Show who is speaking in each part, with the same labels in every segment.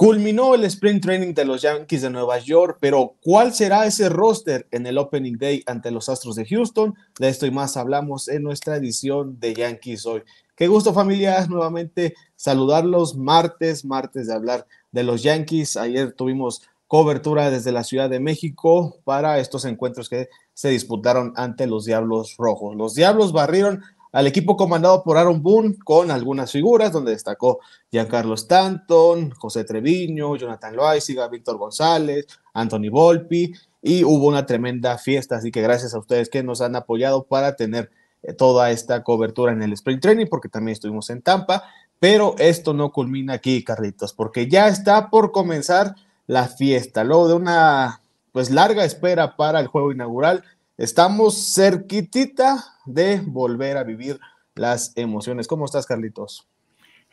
Speaker 1: Culminó el sprint training de los Yankees de Nueva York, pero ¿cuál será ese roster en el Opening Day ante los Astros de Houston? De esto y más hablamos en nuestra edición de Yankees hoy. Qué gusto familia, nuevamente saludarlos martes, martes de hablar de los Yankees. Ayer tuvimos cobertura desde la Ciudad de México para estos encuentros que se disputaron ante los Diablos Rojos. Los Diablos barrieron al equipo comandado por Aaron Boone con algunas figuras donde destacó Giancarlo Stanton, José Treviño, Jonathan Loaiziga, Víctor González, Anthony Volpi y hubo una tremenda fiesta, así que gracias a ustedes que nos han apoyado para tener eh, toda esta cobertura en el Spring Training porque también estuvimos en Tampa, pero esto no culmina aquí, Carlitos, porque ya está por comenzar la fiesta, luego de una pues larga espera para el juego inaugural Estamos cerquitita de volver a vivir las emociones. ¿Cómo estás, Carlitos?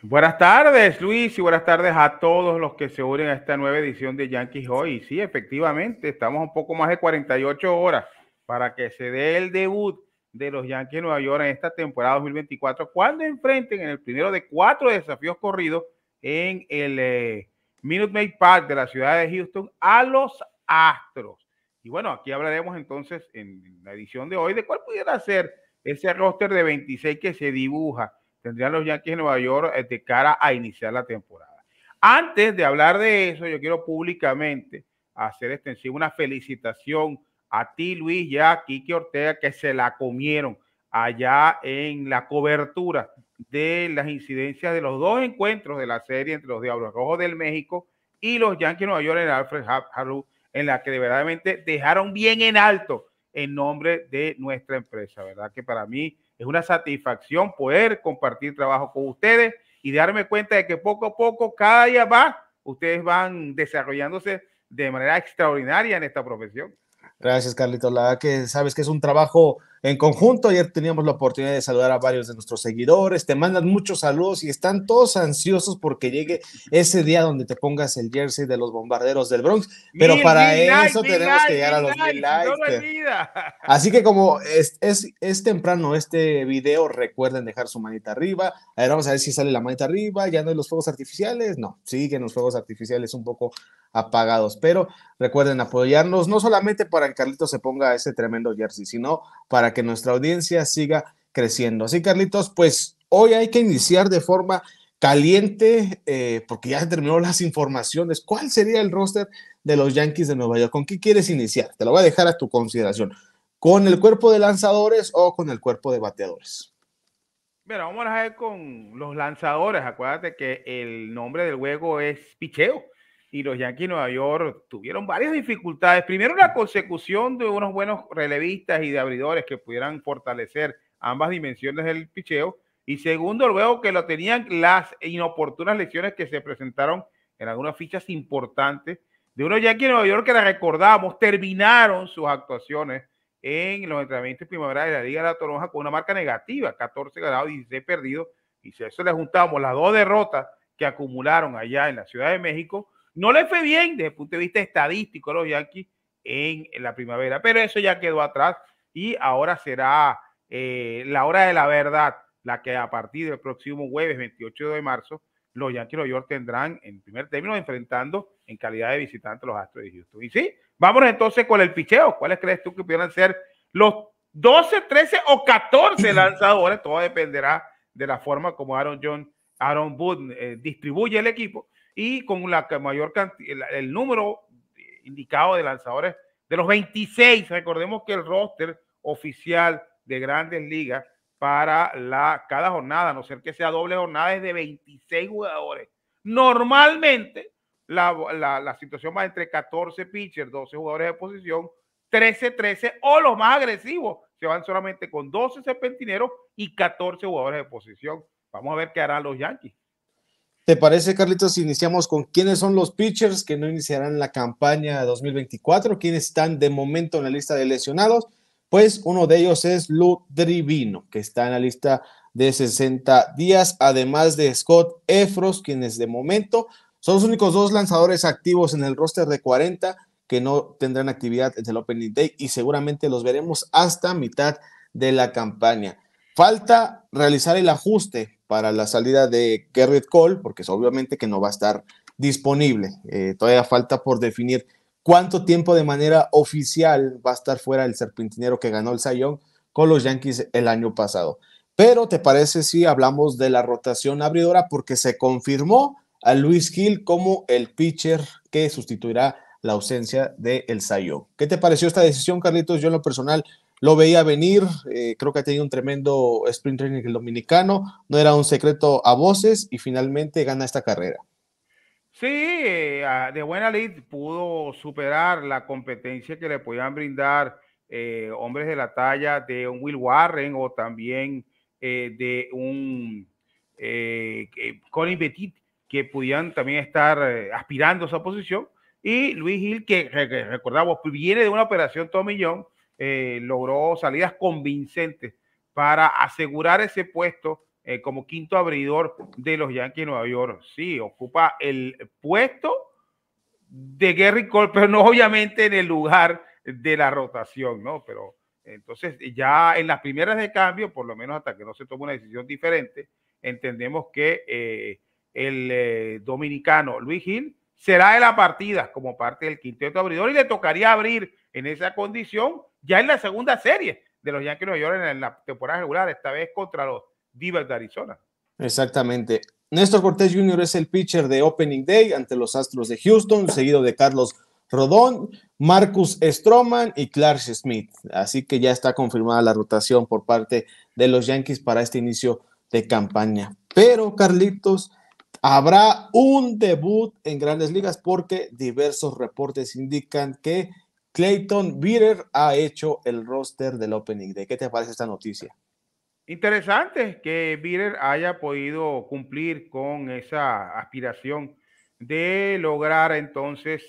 Speaker 2: Buenas tardes, Luis, y buenas tardes a todos los que se unen a esta nueva edición de Yankees Hoy. Sí, efectivamente, estamos un poco más de 48 horas para que se dé el debut de los Yankees de Nueva York en esta temporada 2024, cuando enfrenten en el primero de cuatro desafíos corridos en el eh, Minute Maid Park de la ciudad de Houston a los Astros. Y bueno, aquí hablaremos entonces en la edición de hoy de cuál pudiera ser ese roster de 26 que se dibuja. Tendrían los Yankees de Nueva York eh, de cara a iniciar la temporada. Antes de hablar de eso, yo quiero públicamente hacer extensivo una felicitación a ti, Luis, ya a Kiki Ortega, que se la comieron allá en la cobertura de las incidencias de los dos encuentros de la serie entre los Diablos Rojos del México y los Yankees de Nueva York en Alfred Haru en la que verdaderamente dejaron bien en alto en nombre de nuestra empresa, ¿verdad? Que para mí es una satisfacción poder compartir trabajo con ustedes y darme cuenta de que poco a poco, cada día más, ustedes van desarrollándose de manera extraordinaria en esta profesión.
Speaker 1: Gracias, Carlitos. La verdad que sabes que es un trabajo en conjunto. Ayer teníamos la oportunidad de saludar a varios de nuestros seguidores. Te mandan muchos saludos y están todos ansiosos porque llegue ese día donde te pongas el jersey de los bombarderos del Bronx. Pero para eso tenemos que llegar a los mil likes. Así que como es, es, temprano este video, recuerden dejar su manita arriba. A ver, vamos a ver si sale la manita arriba. Ya no hay los fuegos artificiales. No, siguen los fuegos artificiales un poco apagados. Pero recuerden apoyarnos, no solamente para que Carlitos se ponga ese tremendo jersey, sino para que nuestra audiencia siga creciendo. Así, Carlitos, pues hoy hay que iniciar de forma caliente, eh, porque ya se las informaciones. ¿Cuál sería el roster de los Yankees de Nueva York? ¿Con qué quieres iniciar? Te lo voy a dejar a tu consideración. ¿Con el cuerpo de lanzadores o con el cuerpo de bateadores?
Speaker 2: Mira, vamos a ver con los lanzadores. Acuérdate que el nombre del juego es picheo y los Yankees de Nueva York tuvieron varias dificultades. Primero, la consecución de unos buenos relevistas y de abridores que pudieran fortalecer ambas dimensiones del picheo. Y segundo, luego que lo tenían las inoportunas lesiones que se presentaron en algunas fichas importantes de unos Yankees de Nueva York que la recordamos, terminaron sus actuaciones en los entrenamientos primaverales de la Liga de la Toronja con una marca negativa, 14 y 16 perdidos. Y si a eso le juntamos las dos derrotas que acumularon allá en la Ciudad de México, no le fue bien desde el punto de vista estadístico a los Yankees en, la primavera, pero eso ya quedó atrás y ahora será eh, la hora de la verdad, la que a partir del próximo jueves 28 de marzo los Yankees de Nueva York tendrán en primer término enfrentando en calidad de visitante los Astros de Houston. Y sí, vámonos entonces con el picheo. ¿Cuáles crees tú que pudieran ser los 12, 13 o 14 lanzadores? Todo dependerá de la forma como Aaron John, Aaron Boone eh, distribuye el equipo y con la mayor el, número indicado de lanzadores de los 26. Recordemos que el roster oficial de grandes ligas para la, cada jornada, a no ser que sea doble jornada, es de 26 jugadores. Normalmente la, la situación va entre 14 pitchers, 12 jugadores de posición, 13-13 o los más agresivos se van solamente con 12 serpentineros y 14 jugadores de posición. Vamos a ver qué harán los Yankees.
Speaker 1: ¿Te parece, Carlitos, si iniciamos con quiénes son los pitchers que no iniciarán la campaña 2024? ¿Quiénes están de momento en la lista de lesionados? Pues uno de ellos es Ludrivino, que está en la lista de 60 días, además de Scott Efros, quienes de momento son los únicos dos lanzadores activos en el roster de 40 que no tendrán actividad en el Opening Day y seguramente los veremos hasta mitad de la campaña. Falta realizar el ajuste para la salida de Garrett Cole, porque es obviamente que no va a estar disponible. Eh, todavía falta por definir cuánto tiempo de manera oficial va a estar fuera el serpentinero que ganó el Sayón con los Yankees el año pasado. Pero ¿te parece si hablamos de la rotación abridora? Porque se confirmó a Luis Gil como el pitcher que sustituirá la ausencia de El Sayón. ¿Qué te pareció esta decisión, Carlitos? Yo en lo personal lo veía venir, eh, creo que ha tenido un tremendo sprint training el dominicano, no era un secreto a voces y finalmente gana esta carrera.
Speaker 2: Sí, eh, de buena lid pudo superar la competencia que le podían brindar eh, hombres de la talla de un Will Warren o también de un Colin Petit que podían también estar aspirando a esa posición. Y Luis Gil, que recordamos, viene de una operación Tomillón, eh, logró salidas convincentes para asegurar ese puesto eh, como quinto abridor de los Yankees de Nueva York. Sí, ocupa el puesto de Gary Cole, pero no obviamente en el lugar de la rotación, ¿no? Pero entonces ya en las primeras de cambio, por lo menos hasta que no se tome una decisión diferente, entendemos que eh, el dominicano Luis Gil será de la partida como parte del quinto abridor y le tocaría abrir en esa condición ya en la segunda serie de los Yankees de Nueva York en la temporada regular, esta vez contra los Divers de Arizona.
Speaker 1: Exactamente. Néstor Cortés Jr. es el pitcher de Opening Day ante los Astros de Houston, seguido de Carlos Rodón, Marcus Stroman y Clark Smith. Así que ya está confirmada la rotación por parte de los Yankees para este inicio de campaña. Pero, Carlitos, habrá un debut en grandes ligas porque diversos reportes indican que Clayton Bitter ha hecho el roster del Opening ¿De ¿Qué te parece esta noticia?
Speaker 2: Interesante que Bitter haya podido cumplir con esa aspiración de lograr entonces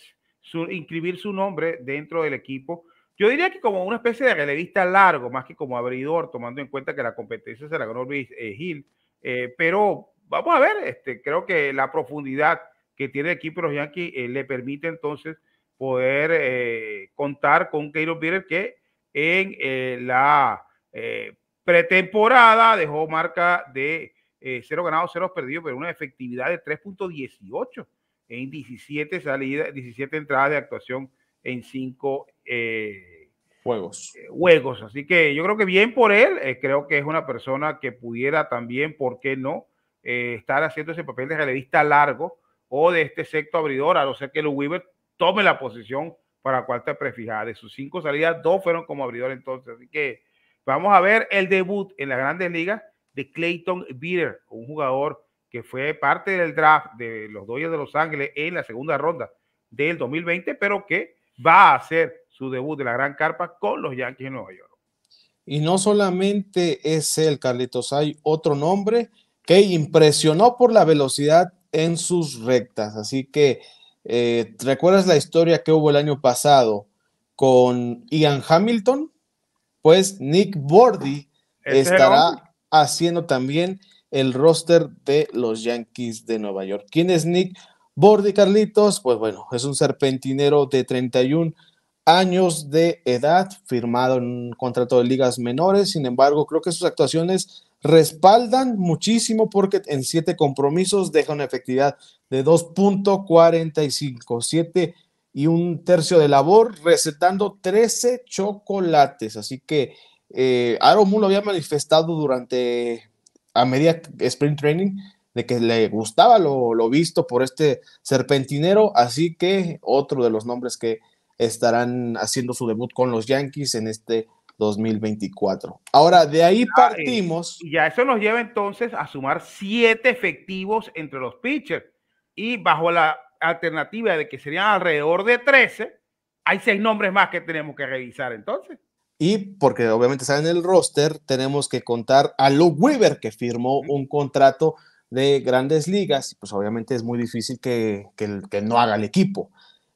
Speaker 2: inscribir su nombre dentro del equipo. Yo diría que como una especie de relevista largo, más que como abridor, tomando en cuenta que la competencia será la ganó Luis Hill. Eh, eh, pero vamos a ver, este, creo que la profundidad que tiene el equipo de los Yankees eh, le permite entonces poder eh, contar con Keiro que en eh, la eh, pretemporada dejó marca de cero ganados, cero perdidos, pero una efectividad de 3.18 en 17 salidas, 17 entradas de actuación en 5 juegos. juegos. Así que yo creo que bien por él, creo que es una persona que pudiera también, ¿por qué no?, estar haciendo ese papel de relevista largo o de este sexto abridor, a no ser que lo Weaver tome la posición para cuarta prefijada. De sus cinco salidas, dos fueron como abridor entonces. Así que vamos a ver el debut en las grandes ligas de Clayton Beater, un jugador que fue parte del draft de los Dodgers de Los Ángeles en la segunda ronda del 2020, pero que va a hacer su debut de la gran carpa con los Yankees de Nueva York.
Speaker 1: Y no solamente es él, Carlitos, hay otro nombre que impresionó por la velocidad en sus rectas. Así que eh, recuerdas la historia que hubo el año pasado con Ian Hamilton? Pues Nick Bordy estará haciendo también el roster de los Yankees de Nueva York. ¿Quién es Nick Bordy Carlitos? Pues bueno, es un serpentinero de 31 años de edad, firmado en un contrato de ligas menores. Sin embargo, creo que sus actuaciones respaldan muchísimo porque en siete compromisos deja una efectividad de 2.457 y un tercio de labor, recetando 13 chocolates. Así que eh, Aaron lo había manifestado durante a media sprint training de que le gustaba lo, lo visto por este serpentinero, así que otro de los nombres que estarán haciendo su debut con los Yankees en este 2024. Ahora, de ahí ah, partimos. Y ya eso nos
Speaker 2: lleva entonces a sumar siete efectivos entre los pitchers. Y bajo la alternativa de que serían alrededor de 13, hay seis nombres más que tenemos que revisar entonces.
Speaker 1: Y porque obviamente está en el roster, tenemos que contar a Luke Weaver, que firmó un contrato de grandes ligas. Pues obviamente es muy difícil que, que, que no haga el equipo.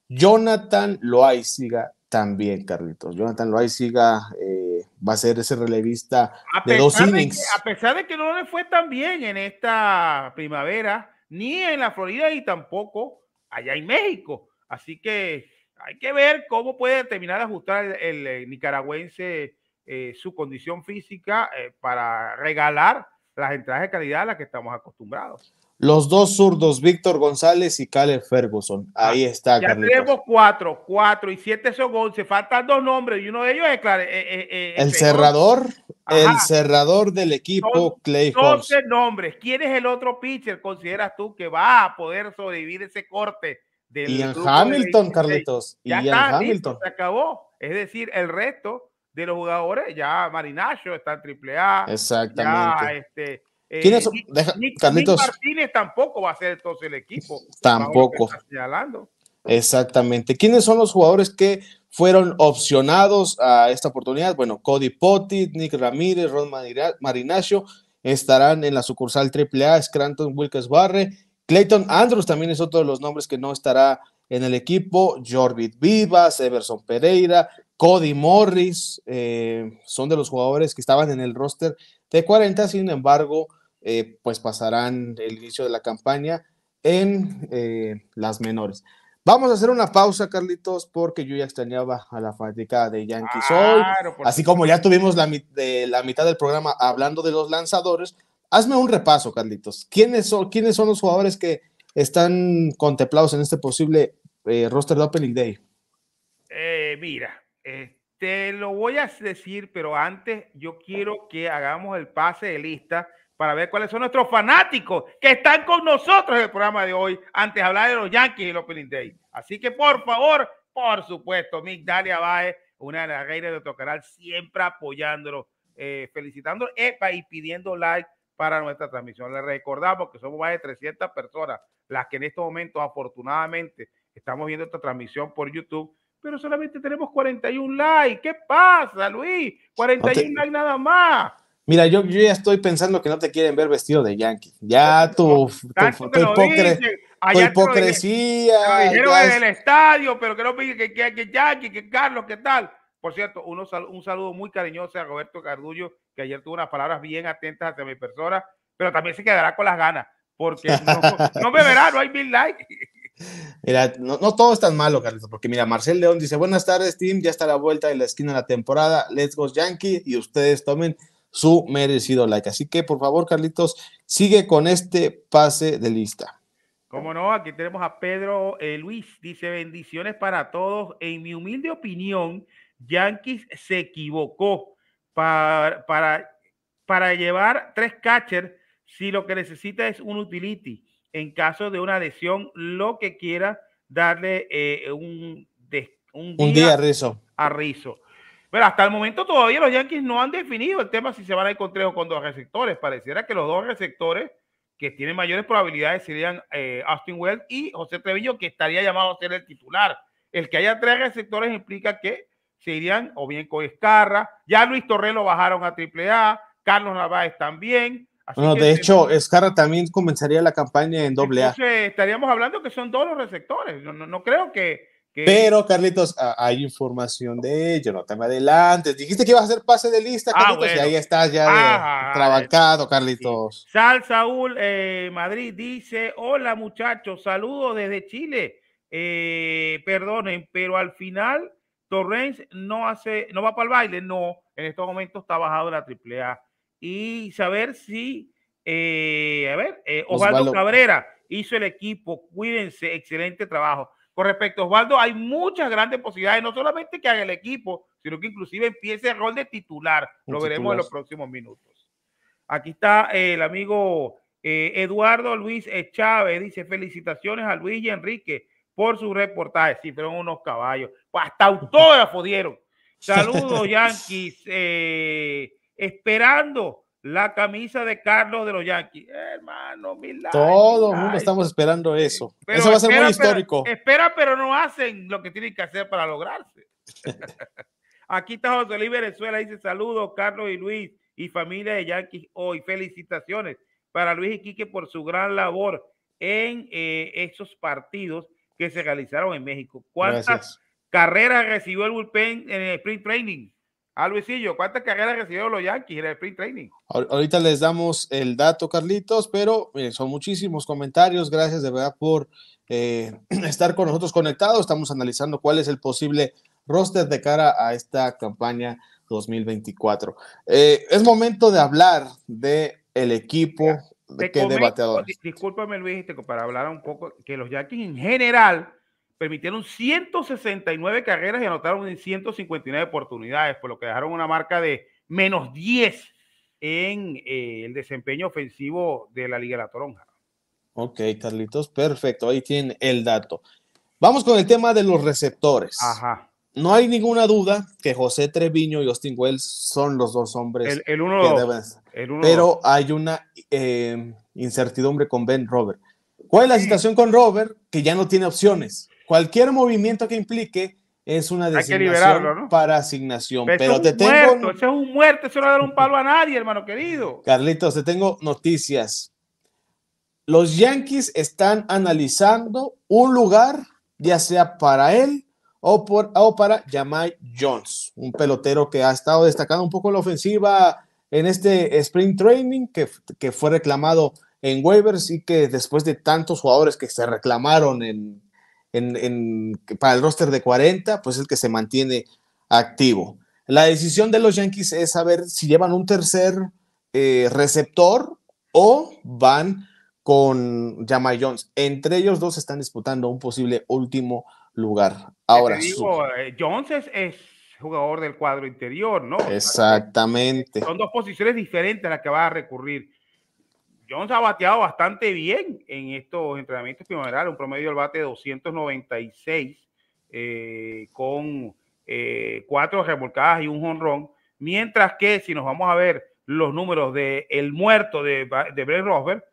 Speaker 1: Jonathan Loaiziga, también, Carlitos. Jonathan Loay siga, eh, va a ser ese relevista a de dos innings. a
Speaker 2: pesar de que no le fue tan bien en esta primavera, ni en la Florida y tampoco allá en México. Así que hay que ver cómo puede terminar de ajustar el, nicaragüense eh, su condición física eh, para regalar las entradas de calidad a las que estamos acostumbrados.
Speaker 1: Los dos zurdos, Víctor González y Caleb Ferguson. Ahí ah, está, ya tenemos
Speaker 2: cuatro, cuatro y siete son once. Faltan dos nombres y uno de ellos es claro. Eh, eh, eh, el cerrador,
Speaker 1: el cerrador del equipo, son, Clay Doce
Speaker 2: nombres. ¿Quién es el otro pitcher, consideras tú, que va a poder sobrevivir ese corte? Del Ian Hamilton, Carlitos.
Speaker 1: Ya Ian Hamilton.
Speaker 2: se acabó. Es decir, el resto de los jugadores, ya Marinacho está en A. Exactamente. Ya, este, eh, Martínez tampoco va a ser todo el equipo. Tampoco.
Speaker 1: Señalando. Exactamente. ¿Quiénes son los jugadores que fueron opcionados a esta oportunidad? Bueno, Cody Potti, Nick Ramírez, Ron Marinacio estarán en la sucursal AAA, Scranton Wilkes Barre, Clayton Andrews también es otro de los nombres que no estará en el equipo, Jorvit Vivas, Everson Pereira, Cody Morris, eh, son de los jugadores que estaban en el roster de 40, sin embargo, eh, pues pasarán el inicio de la campaña en eh, las menores. Vamos a hacer una pausa, Carlitos, porque yo ya extrañaba a la fábrica de Yankees Así como ya tuvimos la, mitad del programa hablando de los lanzadores, hazme un repaso, Carlitos. ¿Quiénes son, quiénes son los jugadores que están contemplados en este posible eh, roster de Opening Day?
Speaker 2: mira, te este, lo voy a decir, pero antes yo quiero que hagamos el pase de lista para ver cuáles son nuestros fanáticos que están con nosotros en el programa de hoy, antes de hablar de los Yankees y los Opening Day. Así que por favor, por supuesto, Mick Dalia una de las reinas de nuestro canal, siempre apoyándolo, eh, felicitando EPA y pidiendo like para nuestra transmisión. Les recordamos que somos más de 300 personas las que en estos momentos, afortunadamente, estamos viendo esta transmisión por YouTube pero solamente tenemos 41 likes. ¿Qué pasa, Luis? 41 likes nada más.
Speaker 1: Mira, yo, ya estoy pensando que no te quieren ver vestido de yankee. Ya tu, tu, tu hipocresía. en el
Speaker 2: estadio, pero que no me que, que, que yankee, que Carlos, ¿qué tal? Por cierto, un saludo muy cariñoso a Roberto Cardullo, que ayer tuvo unas palabras bien atentas hacia mi persona, pero también se quedará con las ganas, porque no, no me verá, no hay mil likes.
Speaker 1: Mira, no, todo es tan malo, Carlitos, porque mira, Marcel León dice, buenas tardes, team, ya está la vuelta de la esquina de la temporada, let's go Yankee, y ustedes tomen su merecido like. Así que, por favor, Carlitos, sigue con este pase de lista.
Speaker 2: Como no, aquí tenemos a Pedro eh, Luis. Dice bendiciones para todos. En mi humilde opinión, Yankees se equivocó para, para, para llevar tres catchers si lo que necesita es un utility. En caso de una adhesión, lo que quiera, darle eh, un, un, día, a riso A pero hasta el momento todavía los Yankees no han definido el tema si se van a ir con tres o con dos receptores. Pareciera que los dos receptores que tienen mayores probabilidades serían eh, Austin Wells y José Treviño, que estaría llamado a ser el titular. El que haya tres receptores implica que se irían o bien con Escarra. Ya Luis Torre lo bajaron a Triple A, Carlos Naváez también. bueno, de hecho,
Speaker 1: Escarra también comenzaría la campaña en doble A.
Speaker 2: Estaríamos hablando que son dos los receptores. No, no creo que pero,
Speaker 1: Carlitos, hay información de ello, no te me adelantes. Dijiste que ibas a hacer pase de lista, ah, Carlitos, ahí estás ya ah, trabajado Carlitos.
Speaker 2: Sal Saúl eh, Madrid dice: Hola, muchachos, saludos desde Chile. Eh, perdonen, pero al final Torrens no hace, no va para el baile, no. En estos momentos está bajado la la AAA. Y saber si, eh, a ver, Osvaldo Cabrera hizo el equipo. Cuídense, excelente trabajo. Con respecto a Osvaldo, hay muchas grandes posibilidades, no solamente que haga el equipo, sino que inclusive empiece el rol de titular. Lo veremos en los próximos minutos. Aquí está eh, el amigo eh, Eduardo Luis Chávez, dice felicitaciones a Luis y Enrique por su reportaje. Sí, fueron unos caballos. Pues, hasta autógrafo dieron. Saludos, Yankees. Eh, esperando la camisa de Carlos de los Yankees. Hermano, mil Todo el mundo estamos
Speaker 1: esperando eso. eso va a ser muy histórico.
Speaker 2: espera, pero no hacen lo que tienen que hacer para lograrse. Aquí está José Luis Venezuela. Dice saludos, Carlos y Luis y familia de Yankees hoy. Felicitaciones para Luis y Quique por su gran labor en eh, esos partidos que se realizaron en México. ¿Cuántas carreras recibió el bullpen en el sprint training? Ah, Luisillo, ¿cuántas carreras recibieron los Yankees en el training?
Speaker 1: Ahorita les damos el dato, Carlitos, pero eh, son muchísimos comentarios. Gracias de verdad por eh, estar con nosotros conectados. Estamos analizando cuál es el posible roster de cara a esta campaña 2024. Eh, es momento de hablar del el equipo de que Luis,
Speaker 2: este, para hablar un poco que los Yankees en general permitieron 169 carreras y anotaron en 159 oportunidades, por lo que dejaron una marca de menos 10 en eh, el desempeño ofensivo de la Liga de la Toronja.
Speaker 1: Ok, Carlitos, perfecto, ahí tienen el dato. Vamos con el tema de los receptores. No hay ninguna duda que José Treviño y Austin Wells son los dos hombres. El, uno, el Pero hay una eh, incertidumbre con Ben Robert. ¿Cuál es la situación con Robert? Que ya no tiene opciones. Cualquier movimiento que implique es una designación para asignación. Pero, te tengo. Muerto,
Speaker 2: es un muerto, eso no va a dar un palo a nadie, hermano querido.
Speaker 1: Carlitos, te tengo noticias. Los Yankees están analizando un lugar, ya sea para él o, para Jamai Jones, un pelotero que ha estado destacado un poco en la ofensiva en este sprint training que, que fue reclamado en waivers y que después de tantos jugadores que se reclamaron en en, para el roster de 40, pues es el que se mantiene activo. La decisión de los Yankees es saber si llevan un tercer eh, receptor o van con Jamal Jones. Entre ellos dos están disputando un posible último lugar. Ahora,
Speaker 2: eh, Jones es, es, jugador del cuadro interior, ¿no?
Speaker 1: Exactamente.
Speaker 2: Son dos posiciones diferentes a las que va a recurrir Jones ha bateado bastante bien en estos entrenamientos primaverales, un promedio del bate de 296 eh, con eh, cuatro remolcadas y un jonrón. Mientras que si nos vamos a ver los números de el muerto de, de Brent Rosberg,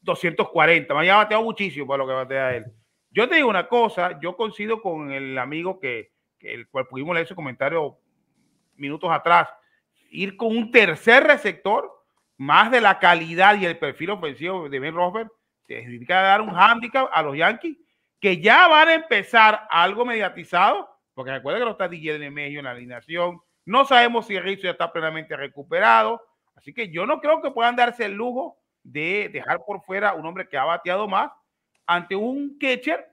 Speaker 2: 240. Me ha bateado muchísimo para lo que batea él. Yo te digo una cosa, yo coincido con el amigo que, que el cual pudimos leer su comentario minutos atrás. Ir con un tercer receptor más de la calidad y el perfil ofensivo de Ben Roethlisberger, se dedica a dar un hándicap a los Yankees, que ya van a empezar algo mediatizado, porque recuerda que no está DJ en el medio en la alineación, no sabemos si Rizzo ya está plenamente recuperado, así que yo no creo que puedan darse el lujo de dejar por fuera un hombre que ha bateado más ante un catcher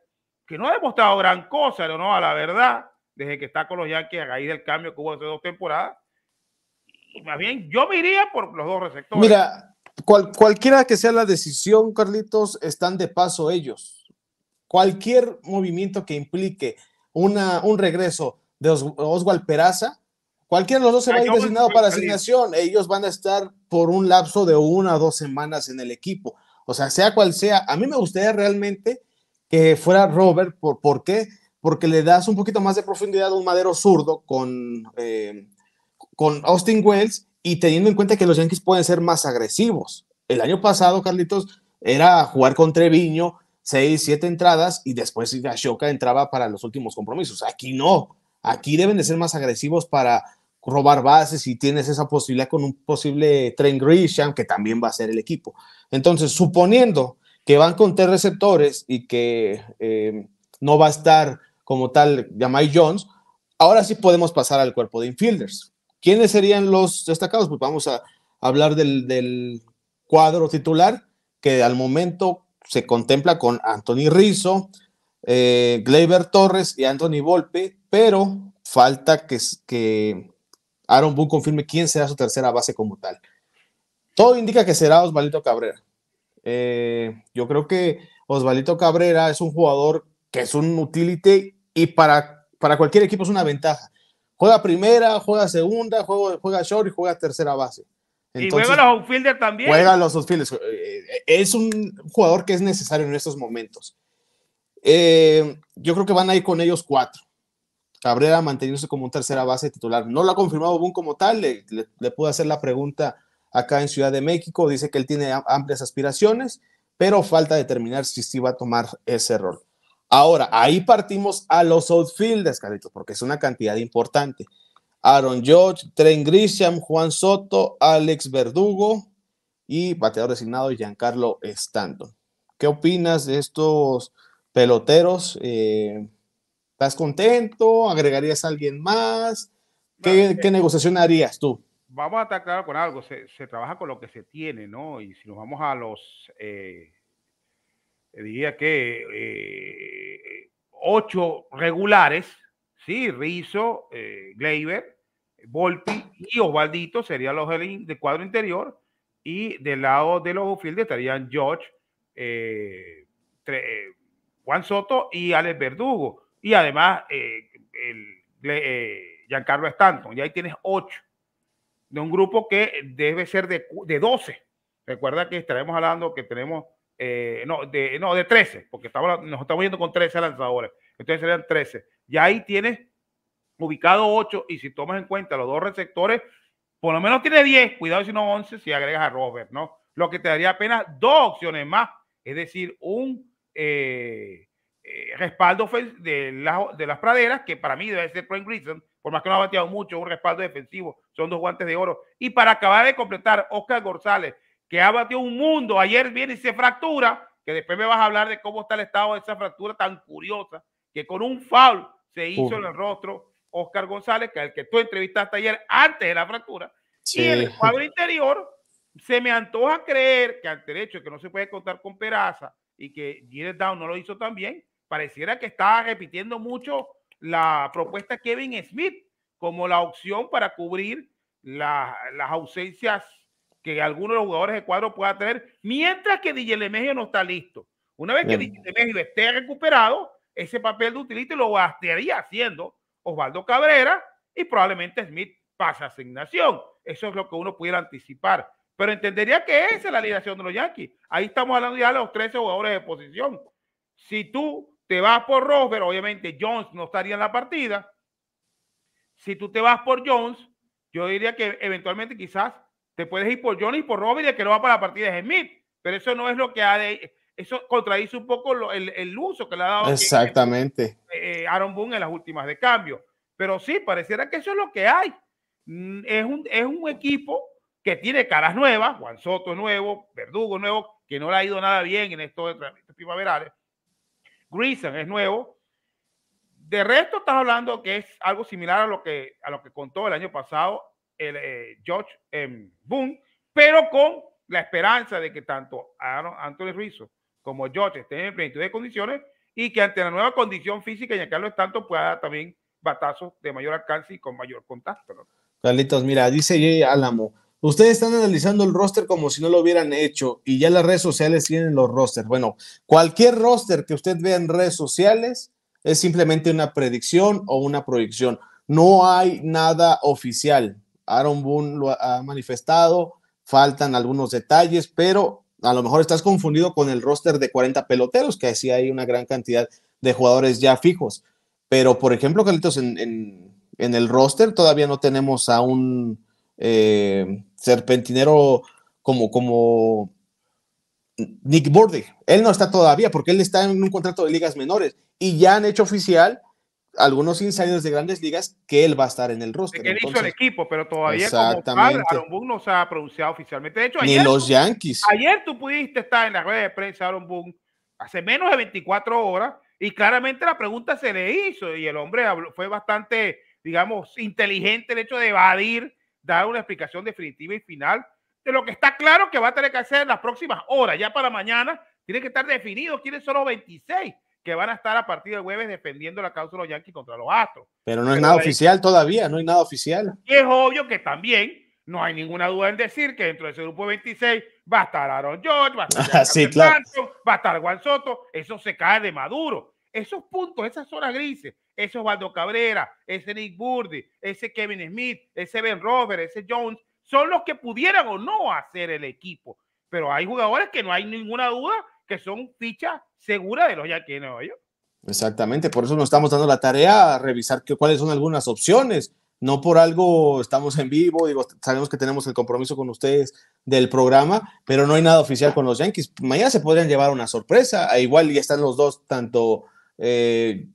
Speaker 2: que no ha demostrado gran cosa, no, a la verdad, desde que está con los Yankees a raíz del cambio que hubo hace dos temporadas, más bien yo me iría por los dos receptores.
Speaker 1: Mira, cualquiera que sea la decisión, Carlitos, están de paso ellos. Cualquier movimiento que implique una, un regreso de Oswald Peraza, cualquiera de los dos se ah, va a ir designado para asignación. Ellos van a estar por un lapso de una o dos semanas en el equipo. O sea, sea cual sea, a mí me gustaría realmente que fuera Robert. ¿Por, por qué? Porque le das un poquito más de profundidad a un madero zurdo con eh, con Austin Wells y teniendo en cuenta que los Yankees pueden ser más agresivos. El año pasado, Carlitos, era jugar con Treviño, seis, siete entradas y después Ashoka entraba para los últimos compromisos. Aquí no, aquí deben de ser más agresivos para robar bases y tienes esa posibilidad con un posible Trent Grisham, que también va a ser el equipo. Entonces, suponiendo que van con tres receptores y que eh, no va a estar como tal Jamai Jones, ahora sí podemos pasar al cuerpo de infielders. ¿Quiénes serían los destacados? Pues vamos a hablar del, cuadro titular, que al momento se contempla con Anthony Rizzo, eh, Torres y Anthony Volpe, pero falta que, Aaron Boone confirme quién será su tercera base como tal. Todo indica que será Osvaldo Cabrera. Eh, yo creo que Osvaldo Cabrera es un jugador que es un utility y para, para cualquier equipo es una ventaja juega primera, juega segunda, juega, short y juega tercera base. y juega los
Speaker 2: outfielders también. Juega
Speaker 1: los outfielders. Eh, es un jugador que es necesario en estos momentos. Eh, yo creo que van a ir con ellos cuatro. Cabrera manteniéndose como un tercera base titular. No lo ha confirmado Boone como tal. Le, puedo pude hacer la pregunta acá en Ciudad de México. Dice que él tiene amplias aspiraciones, pero falta determinar si sí va a tomar ese rol. Ahora, ahí partimos a los outfielders, Carlitos, porque es una cantidad importante. Aaron George, Trent Grisham, Juan Soto, Alex Verdugo y bateador designado Giancarlo Stanton. ¿Qué opinas de estos peloteros? Eh, ¿Estás contento? ¿Agregarías a alguien más? ¿Qué, eh, negociación harías tú?
Speaker 2: Vamos a estar claro con algo. Se, trabaja con lo que se tiene, ¿no? Y si nos vamos a los, eh, diría que ocho regulares, ¿sí? Rizzo, eh, Gleyber, Volpi y Osvaldito serían los del, cuadro interior. Y del lado de los outfield estarían George, eh, eh, Juan Soto y Alex Verdugo. Y además eh, el, Giancarlo Stanton. Y ahí tienes ocho de un grupo que debe ser de, de 12. Recuerda que estaremos hablando que tenemos eh, no, de, no, de 13, porque estamos, nos estamos yendo con 13 lanzadores, entonces serían 13. Y ahí tienes ubicado 8 y si tomas en cuenta los dos receptores, por lo menos tiene 10, cuidado si no 11 si agregas a Robert, ¿no? Lo que te daría apenas dos opciones más, es decir, un eh, eh, respaldo de, de, las praderas, que para mí debe ser Prime Grissom por más que no ha bateado mucho, un respaldo defensivo, son dos guantes de oro. Y para acabar de completar, Oscar González, que ha batido un mundo. Ayer viene y se fractura, que después me vas a hablar de cómo está el estado de esa fractura tan curiosa, que con un foul se hizo en el rostro Oscar González, que es el que tú entrevistaste ayer antes de la fractura. Y el cuadro interior se me antoja creer que al derecho de que no se puede contar con Peraza y que Jared Down no lo hizo tan bien, pareciera que estaba repitiendo mucho la propuesta Kevin Smith como la opción para cubrir las ausencias que alguno de los jugadores de cuadro pueda tener, mientras que Digelemegio no está listo. Una vez que que Digelemegio esté recuperado, ese papel de utilito lo estaría haciendo Osvaldo Cabrera y probablemente Smith pasa asignación. Eso es lo que uno pudiera anticipar. Pero entendería que esa es la ligación de los Yankees. Ahí estamos hablando ya de los 13 jugadores de posición. Si tú te vas por Rosberg, obviamente Jones no estaría en la partida. Si tú te vas por Jones, yo diría que eventualmente quizás te puedes ir por Johnny y por Robin, de que no va para la partida de Smith. Pero eso no es lo que ha de. Eso contradice un poco el, uso que le ha dado. Exactamente. Eh, Aaron Boone en las últimas de cambio. Pero sí, pareciera que eso es lo que hay. Mm, es un, es un equipo que tiene caras nuevas, Juan Soto nuevo, Verdugo nuevo, que no le ha ido nada bien en estos tratamientos primaverales. Grissom es nuevo. De resto, estás hablando que es algo similar a lo que, a lo que contó el año pasado el, eh, George en em, Boone, pero con la esperanza de que tanto Aaron Anthony Rizzo como George estén en plenitud de condiciones y que ante la nueva condición física y Carlos Tanto pueda también batazos de mayor alcance y con mayor contacto.
Speaker 1: Carlitos, mira, dice Álamo, ustedes están analizando el roster como si no lo hubieran hecho y ya las redes sociales tienen los rosters. Bueno, cualquier roster que usted vea en redes sociales es simplemente una predicción o una proyección. No hay nada oficial. Aaron Boone lo ha manifestado, faltan algunos detalles, pero a lo mejor estás confundido con el roster de 40 peloteros, que así hay una gran cantidad de jugadores ya fijos. Pero, por ejemplo, Carlitos, en, el roster todavía no tenemos a un eh, serpentinero como, como Nick Borde. Él no está todavía porque él está en un contrato de ligas menores y ya han hecho oficial algunos insiders de grandes ligas que él va a estar en el roster. Que él el
Speaker 2: equipo, pero todavía como tal, Aaron Boone no se ha pronunciado oficialmente. De hecho, ayer, Ni los Yankees. Ayer tú pudiste estar en la red de prensa Aaron Boone hace menos de 24 horas y claramente la pregunta se le hizo y el hombre fue bastante, digamos, inteligente el hecho de evadir, dar una explicación definitiva y final de lo que está claro que va a tener que hacer en las próximas horas. Ya para mañana tiene que estar definido tiene solo los 26 que van a estar a partir del jueves defendiendo la causa de los Yankees contra los Astros.
Speaker 1: Pero no es nada oficial todavía, no hay nada oficial.
Speaker 2: Y es obvio que también no hay ninguna duda en decir que dentro de ese grupo 26 va a estar Aaron George, va a estar, Juan Soto, eso se cae de maduro. Esos puntos, esas zonas grises, esos Valdo Cabrera, ese Nick Burdi, ese Kevin Smith, ese Ben Robert, ese Jones, son los que pudieran o no hacer el equipo. Pero hay jugadores que no hay ninguna duda que son fichas seguras de los Yankees de Nueva
Speaker 1: Exactamente, por eso nos estamos dando la tarea a revisar que, cuáles son algunas opciones. No por algo estamos en vivo, digo, sabemos que tenemos el compromiso con ustedes del programa, pero no hay nada oficial con los Yankees. Mañana se podrían llevar una sorpresa, e igual ya están los dos, tanto eh,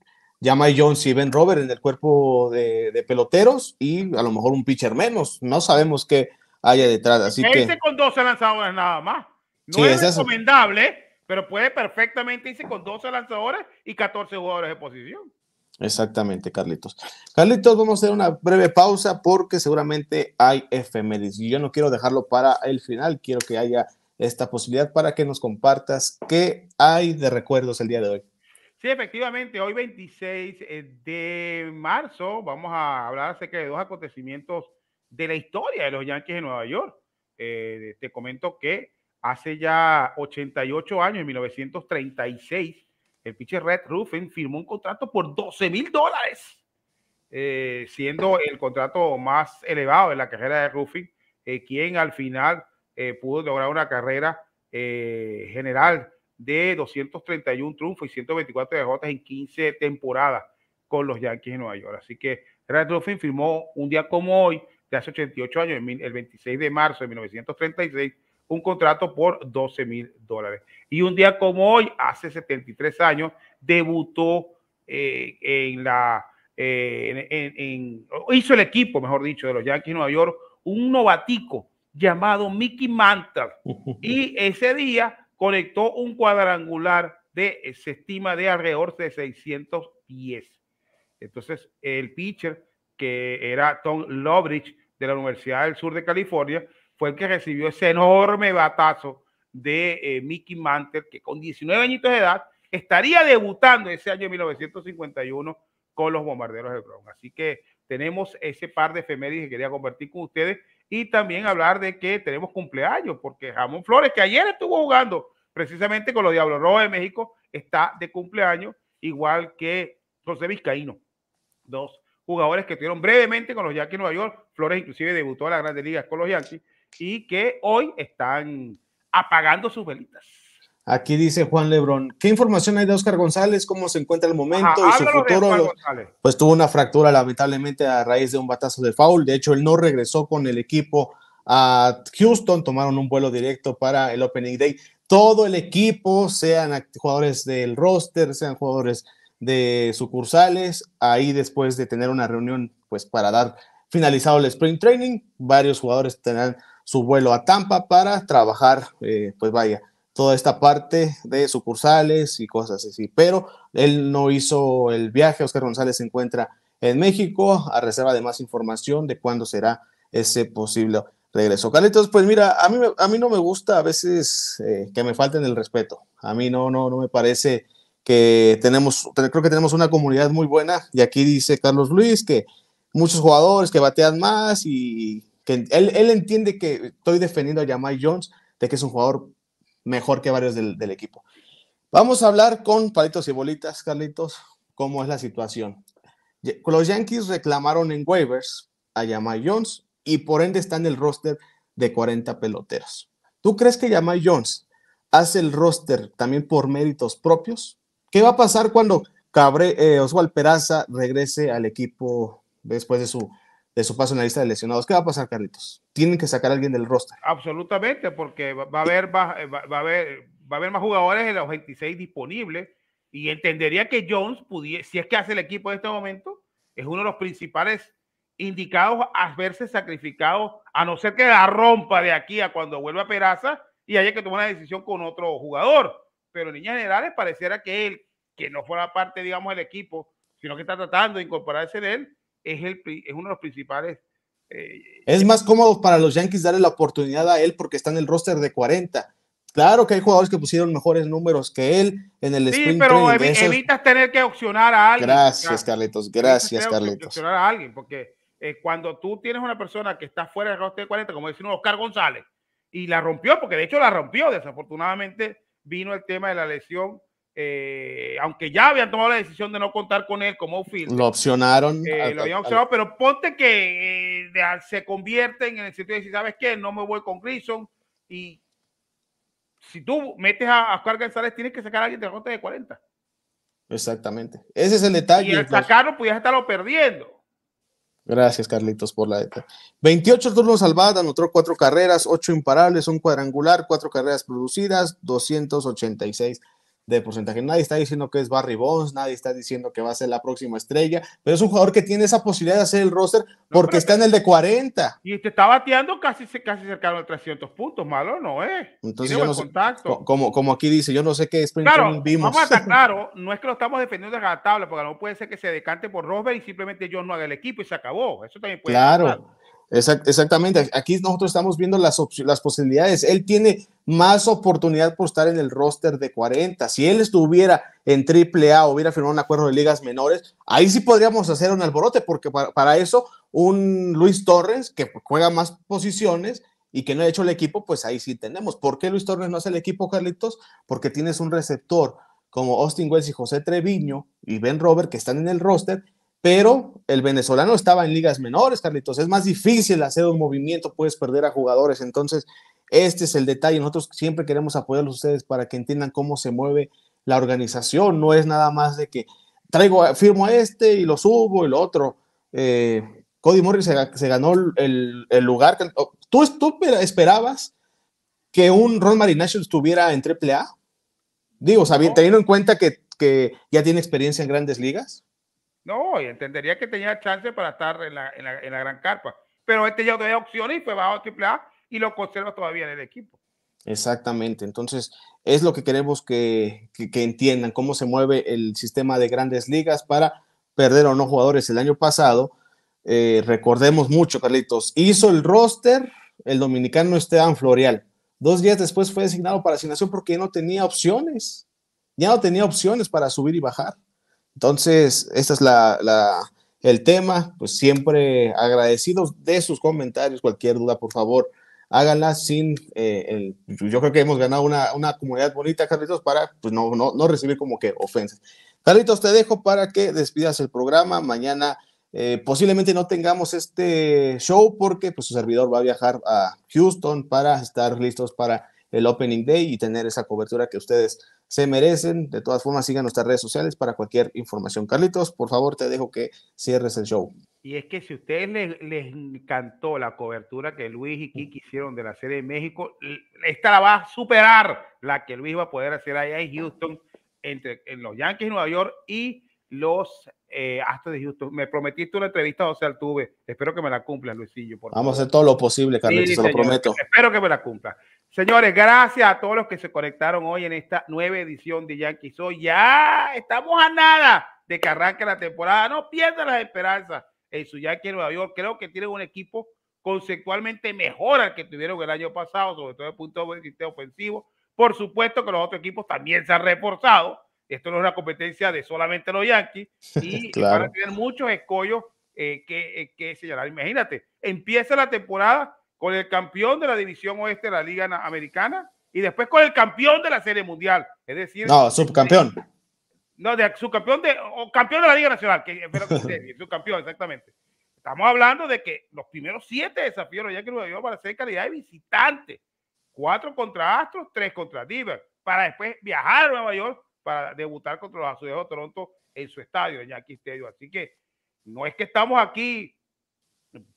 Speaker 1: Jamai Jones y Ben Robert en el cuerpo de, peloteros y a lo mejor un pitcher menos. No sabemos qué haya detrás. Así ese que...
Speaker 2: con 12 lanzadores nada más. No sí, es, es recomendable, pero puede perfectamente irse con 12 lanzadores y 14 jugadores de posición.
Speaker 1: Exactamente, Carlitos. Carlitos, vamos a hacer una breve pausa porque seguramente hay efemérides y yo no quiero dejarlo para el final, quiero que haya esta posibilidad para que nos compartas qué hay de recuerdos el día de hoy.
Speaker 2: Sí, efectivamente, hoy 26 eh, de marzo vamos a hablar acerca de dos acontecimientos de la historia de los Yankees de Nueva York. Eh, te comento que hace ya 88 años, en 1936, el pitcher Red Ruffin firmó un contrato por 12 mil
Speaker 1: dólares,
Speaker 2: eh, siendo el contrato más elevado en la carrera de Ruffin, eh, quien al final eh, pudo lograr una carrera general de 231 triunfos y 124 derrotas en 15 temporadas con los Yankees de Nueva York. Así que Red Ruffin firmó un día como hoy, de hace 88 años, el 26 de marzo de 1936, un contrato por 12 mil dólares. Y un día como hoy, hace 73 años, debutó eh, en la... Eh, hizo el equipo, mejor dicho, de los Yankees de Nueva York, un novatico llamado Mickey Mantle. Y ese día conectó un cuadrangular de, se estima, de alrededor de 610. Entonces, el pitcher, que era Tom Lovridge de la Universidad del Sur de California, fue el que recibió ese enorme batazo de eh, Mickey Mantle, que con 19 añitos de edad estaría debutando ese año de 1951 con los bombarderos de Bronx. Así que tenemos ese par de efemérides que quería compartir con ustedes y también hablar de que tenemos cumpleaños, porque Ramón Flores, que ayer estuvo jugando precisamente con los Diablos Rojos de México, está de cumpleaños, igual que José Vizcaíno, dos jugadores que estuvieron brevemente con los Yankees de Nueva York. Flores inclusive debutó a la Grandes Liga con los Yankees y que hoy están apagando sus velitas.
Speaker 1: Aquí dice Juan Lebrón, ¿qué información hay de Oscar González? ¿Cómo se encuentra el momento y su futuro? pues tuvo una fractura lamentablemente a raíz de un batazo de foul. De hecho, él no regresó con el equipo a Houston, tomaron un vuelo directo para el Opening Day. Todo el equipo, sean jugadores del roster, sean jugadores de sucursales, ahí después de tener una reunión pues para dar finalizado el spring training, varios jugadores tendrán su vuelo a Tampa para trabajar, eh, pues vaya, toda esta parte de sucursales y cosas así. Pero él no hizo el viaje, Oscar González se encuentra en México, a reserva de más información de cuándo será ese posible regreso. Carlitos, pues mira, a mí, a mí no me gusta a veces eh, que me falten el respeto. A mí no, no, no me parece que tenemos, creo que tenemos una comunidad muy buena. Y aquí dice Carlos Luis que muchos jugadores que batean más y él, entiende que estoy defendiendo a Yamai Jones, de que es un jugador mejor que varios del, equipo. Vamos a hablar con palitos y bolitas, Carlitos, cómo es la situación. Los Yankees reclamaron en waivers a Yamai Jones y por ende está en el roster de 40 peloteros. ¿Tú crees que Yamai Jones hace el roster también por méritos propios? ¿Qué va a pasar cuando Cabre, eh, Peraza regrese al equipo después de su de su paso en la lista de lesionados. ¿Qué va a pasar, Carlitos? Tienen que sacar a alguien del roster.
Speaker 2: Absolutamente, porque va a haber, eh, va, a haber, va a haber más jugadores en los 26 disponibles y entendería que Jones si es que hace el equipo en este momento, es uno de los principales indicados a verse sacrificado, a no ser que la rompa de aquí a cuando vuelva a Peraza y haya que tomar una decisión con otro jugador. Pero en líneas generales pareciera que él, que no fuera parte, digamos, del equipo, sino que está tratando de incorporarse en él, es, uno de los principales.
Speaker 1: Eh, es eh, más cómodo para los Yankees darle la oportunidad a él porque está en el roster de 40. Claro que hay jugadores que pusieron mejores números que él en el Sí, pero evitas
Speaker 2: tener que opcionar a alguien. Gracias, Carletos Gracias, Carlitos. a alguien porque eh, cuando tú tienes una persona que está fuera del roster de 40, como decimos Oscar González, y la rompió, porque de hecho la rompió, desafortunadamente vino el tema de la lesión eh, aunque ya habían tomado la decisión de no contar con él como outfielder. Lo opcionaron. Eh, lo habían opcionado, pero ponte que eh, se convierten en el sentido de si ¿sabes qué? No me voy con Grison y si tú metes a, a Oscar González tienes que sacar a alguien de ronda de 40.
Speaker 1: Exactamente. Ese es el detalle. Y al pues.
Speaker 2: sacarlo pudieras estarlo perdiendo.
Speaker 1: Gracias, Carlitos, por la detalle. 28 turnos salvados anotó cuatro carreras, ocho imparables, un cuadrangular, cuatro carreras producidas, 286 de porcentaje. Nadie está diciendo que es Barry Bonds, nadie está diciendo que va a ser la próxima estrella, pero es un jugador que tiene esa posibilidad de hacer el roster porque está en el de 40.
Speaker 2: Y te está bateando casi, casi cercano a 300 puntos, malo no es. Entonces,
Speaker 1: como, como aquí dice, yo no sé qué es, claro, vimos. Vamos a estar
Speaker 2: claro, no es que lo estamos defendiendo de la tabla, porque no puede ser que se decante por Rosberg y simplemente yo no haga el equipo y se acabó. Eso también puede Claro
Speaker 1: exactamente, aquí nosotros estamos viendo las, posibilidades. Él tiene más oportunidad por estar en el roster de 40. Si él estuviera en AAA o hubiera firmado un acuerdo de ligas menores, ahí sí podríamos hacer un alborote, porque para, eso un Luis Torres, que juega más posiciones, y que no ha hecho el equipo, pues ahí sí tenemos. ¿Por qué Luis Torres no hace el equipo, Carlitos? Porque tienes un receptor como Austin Wells y José Treviño y Ben Robert que están en el roster pero el venezolano estaba en ligas menores, Carlitos. Es más difícil hacer un movimiento, puedes perder a jugadores. Entonces, este es el detalle. Nosotros siempre queremos apoyarlos a ustedes para que entiendan cómo se mueve la organización. No es nada más de que traigo, firmo este y lo subo, el otro. Eh, Cody Morris se, ganó el, lugar. Oh, ¿Tú, ¿Tú esperabas que un Ron Marinaccio estuviera en AAA? Digo, teniendo en cuenta que ya tiene experiencia en grandes ligas.
Speaker 2: No, y entendería que tenía chance para estar en la, gran carpa. Pero este ya tenía opciones y fue bajado a y lo conserva todavía en el equipo.
Speaker 1: Exactamente, entonces es lo que queremos que, entiendan, cómo se mueve el sistema de grandes ligas para perder o no jugadores. El año pasado, eh, recordemos mucho, Carlitos, hizo el roster el dominicano Esteban Florial. Dos días después fue designado para asignación porque ya no tenía opciones, ya no tenía opciones para subir y bajar. Entonces, este es el tema, pues siempre agradecidos de sus comentarios, cualquier duda, por favor, háganla sin, eh, yo creo que hemos ganado una, comunidad bonita, Carlitos, para pues no, no, recibir como que ofensas. Carlitos, te dejo para que despidas el programa. Mañana eh, posiblemente no tengamos este show porque pues, su servidor va a viajar a Houston para estar listos para el Opening Day y tener esa cobertura que ustedes se merecen. De todas formas, sigan nuestras redes sociales para cualquier información. Carlitos, por favor, te dejo que cierres el show.
Speaker 2: Y es que si a ustedes les, les encantó la cobertura que Luis y Kiki hicieron de la Serie de México, esta la va a superar la que Luis va a poder hacer allá en Houston, entre en los Yankees de Nueva York y los eh, Astros de Houston. Me prometiste una entrevista, o sea, tuve. Espero que me la cumpla Luisillo. Vamos a hacer todo lo
Speaker 1: posible, Carlitos, se lo prometo.
Speaker 2: Espero que me la cumpla. Señores, gracias a todos los que se conectaron hoy en esta nueva edición de Yankees Hoy. Ya estamos a nada de que arranque la temporada. No pierdan las esperanzas en su Yankee Nueva York. Creo que tienen un equipo conceptualmente mejor al que tuvieron el año pasado, sobre todo en el punto de vista ofensivo. Por supuesto que los otros equipos también se han reforzado. Esto no es una competencia de solamente los Yankees. Y claro. van a tener muchos escollos eh, que, eh, que señalar. Imagínate, empieza la temporada con el campeón de la división oeste de la Liga Americana y después con el campeón de la Serie Mundial. Es decir, no, subcampeón. No, de subcampeón de, o campeón de la Liga Nacional, que eh, es subcampeón, exactamente. Estamos hablando de que los primeros siete desafíos ya que Nueva York para ser calidad de visitante. Cuatro contra Astros, tres contra Diver, para después viajar a Nueva York para debutar contra los azules de Toronto en su estadio, en Yankee Stadium. Así que no es que estamos aquí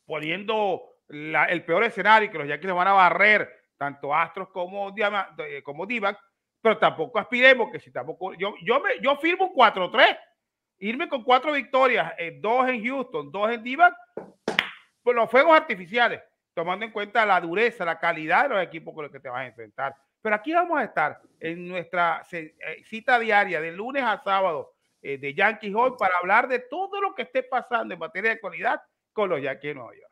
Speaker 2: poniendo el peor escenario, que los Yankees van a barrer tanto Astros como, eh, como Divac, pero tampoco aspiremos que si tampoco. Yo, yo, me, yo firmo 4-3, irme con cuatro victorias, 2 eh, en Houston, dos en Divac, por pues los fuegos artificiales, tomando en cuenta la dureza, la calidad de los equipos con los que te vas a enfrentar. Pero aquí vamos a estar en nuestra eh, cita diaria de lunes a sábado de Yankee Hoy para hablar de todo lo que esté pasando en materia de calidad con los Yankees de Nueva York.